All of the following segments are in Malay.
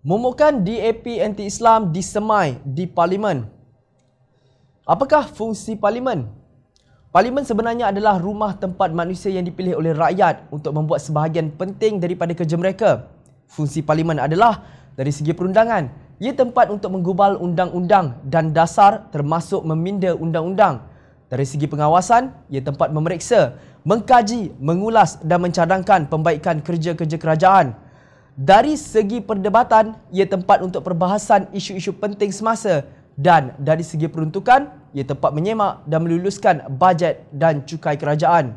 Memukan DAP anti-Islam disemai di parlimen. Apakah fungsi parlimen? Parlimen sebenarnya adalah rumah tempat manusia yang dipilih oleh rakyat untuk membuat sebahagian penting daripada kerja mereka. Fungsi parlimen adalah dari segi perundangan, ia tempat untuk menggubal undang-undang dan dasar termasuk meminda undang-undang. Dari segi pengawasan, ia tempat memeriksa, mengkaji, mengulas dan mencadangkan pembaikan kerja-kerja kerajaan. Dari segi perdebatan, ia tempat untuk perbahasan isu-isu penting semasa dan dari segi peruntukan, ia tempat menyemak dan meluluskan bajet dan cukai kerajaan.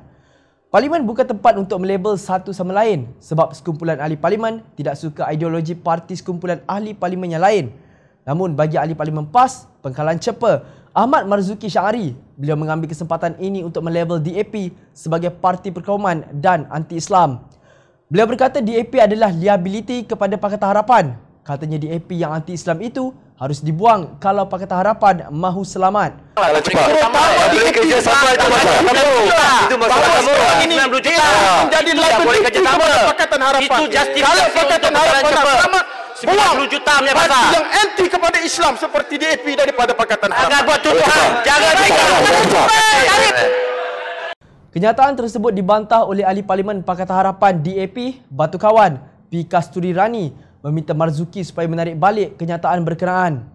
Parlimen bukan tempat untuk melabel satu sama lain sebab sekumpulan ahli parlimen tidak suka ideologi parti sekumpulan ahli parlimen yang lain. Namun bagi ahli parlimen PAS, pengkalan cepa Ahmad Marzuki Syahari, beliau mengambil kesempatan ini untuk melabel DAP sebagai parti perkauman dan anti-Islam. Beliau berkata DAP adalah liability kepada Pakatan Harapan. Katanya DAP yang anti-Islam itu harus dibuang kalau Pakatan Harapan mahu selamat. Kalau cepat. Kalau kerja sama itu masalah. Itu masalah kamu. Ini menjadi liability kepada Pakatan Harapan. Itu justifikasi kalau Pakatan Harapan selamat. Buang juta punya pasal. Yang anti kepada Islam seperti DAP daripada Pakatan Harapan. Agar buat tuduhan. Jangan. Jangan. Jangan. Jangan. Kenyataan tersebut dibantah oleh ahli parlimen Pakatan Harapan DAP Batu Kawan P. Kasturi Rani meminta Marzuki supaya menarik balik kenyataan berkenaan.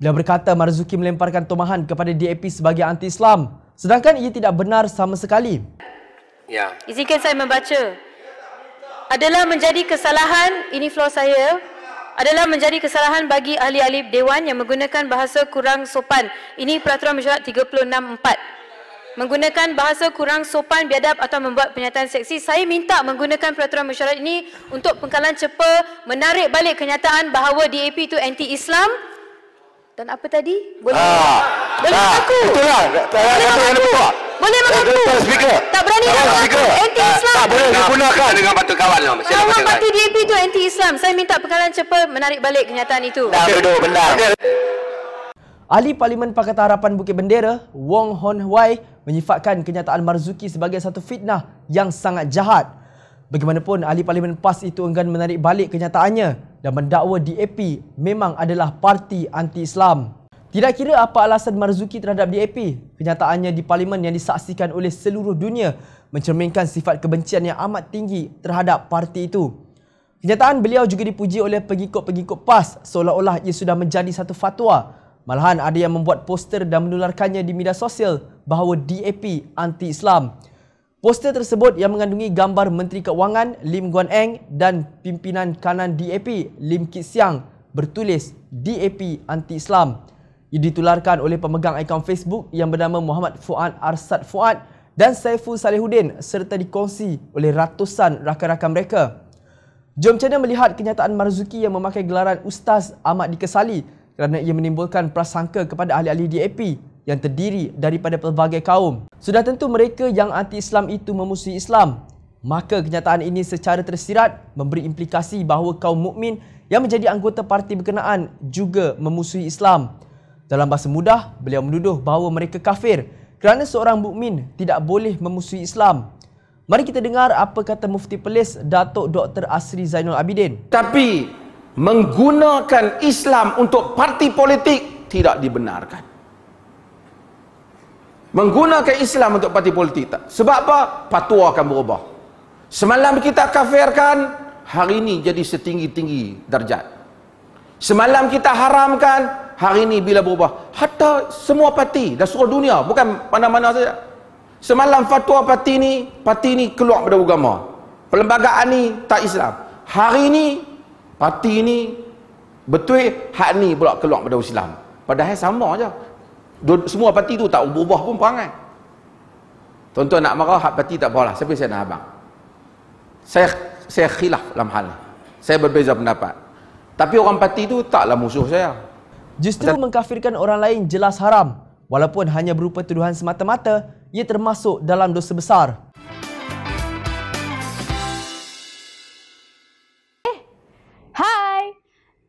Beliau berkata Marzuki melemparkan tomahan kepada DAP sebagai anti-Islam sedangkan ia tidak benar sama sekali. Ya. Izinkan saya membaca. Adalah menjadi kesalahan, ini flow saya, adalah menjadi kesalahan bagi ahli-ahli dewan yang menggunakan bahasa kurang sopan. Ini peraturan mesyuarat 364 menggunakan bahasa kurang sopan, biadab atau membuat pernyataan seksi, saya minta menggunakan peraturan mesyuarat ini untuk pengkalan cepat menarik balik kenyataan bahawa DAP itu anti-Islam dan apa tadi? Boleh ah, boleh ah, mengaku. Betul lah. Boleh mengaku. Boleh mengaku. Tuan Speaker. Tak berani tak mengaku. Anti-Islam. Ah, tak, boleh digunakan. dengan patut kawan. Kawan parti DAP itu anti-Islam. Saya minta pengkalan cepat menarik balik kenyataan itu. Dah okay. benar. Okay. Ahli Parlimen Pakatan Harapan Bukit Bendera, Wong Hon Wai menyifatkan kenyataan Marzuki sebagai satu fitnah yang sangat jahat. Bagaimanapun, Ahli Parlimen PAS itu enggan menarik balik kenyataannya dan mendakwa DAP memang adalah parti anti-Islam. Tidak kira apa alasan Marzuki terhadap DAP, kenyataannya di Parlimen yang disaksikan oleh seluruh dunia mencerminkan sifat kebencian yang amat tinggi terhadap parti itu. Kenyataan beliau juga dipuji oleh pengikut-pengikut PAS seolah-olah ia sudah menjadi satu fatwa Malahan ada yang membuat poster dan menularkannya di media sosial bahawa DAP anti-Islam. Poster tersebut yang mengandungi gambar Menteri Keuangan Lim Guan Eng dan pimpinan kanan DAP Lim Kit Siang bertulis DAP anti-Islam. Ia ditularkan oleh pemegang akaun Facebook yang bernama Muhammad Fuad Arsad Fuad dan Saiful Salihuddin serta dikongsi oleh ratusan rakan-rakan mereka. Jom cenderung melihat kenyataan Marzuki yang memakai gelaran Ustaz amat dikesali kerana ia menimbulkan prasangka kepada ahli-ahli DAP yang terdiri daripada pelbagai kaum. Sudah tentu mereka yang anti-Islam itu memusuhi Islam. Maka kenyataan ini secara tersirat memberi implikasi bahawa kaum mukmin yang menjadi anggota parti berkenaan juga memusuhi Islam. Dalam bahasa mudah, beliau menduduh bahawa mereka kafir kerana seorang mukmin tidak boleh memusuhi Islam. Mari kita dengar apa kata Mufti Pelis Datuk Dr. Asri Zainul Abidin. Tapi menggunakan Islam untuk parti politik tidak dibenarkan. Menggunakan Islam untuk parti politik tak. Sebab apa? Patua akan berubah. Semalam kita kafirkan, hari ini jadi setinggi-tinggi darjat. Semalam kita haramkan, hari ini bila berubah. Hatta semua parti dan seluruh dunia, bukan mana-mana saja. Semalam fatwa parti ini, parti ini keluar pada agama. Perlembagaan ini tak Islam. Hari ini parti ni betul hak ni pula keluar pada Islam padahal sama aja. semua parti tu tak ubah-ubah pun perangai tuan nak marah hak parti tak apalah siapa saya nak abang saya saya khilaf dalam hal saya berbeza pendapat tapi orang parti tu taklah musuh saya justru Macam... mengkafirkan orang lain jelas haram walaupun hanya berupa tuduhan semata-mata ia termasuk dalam dosa besar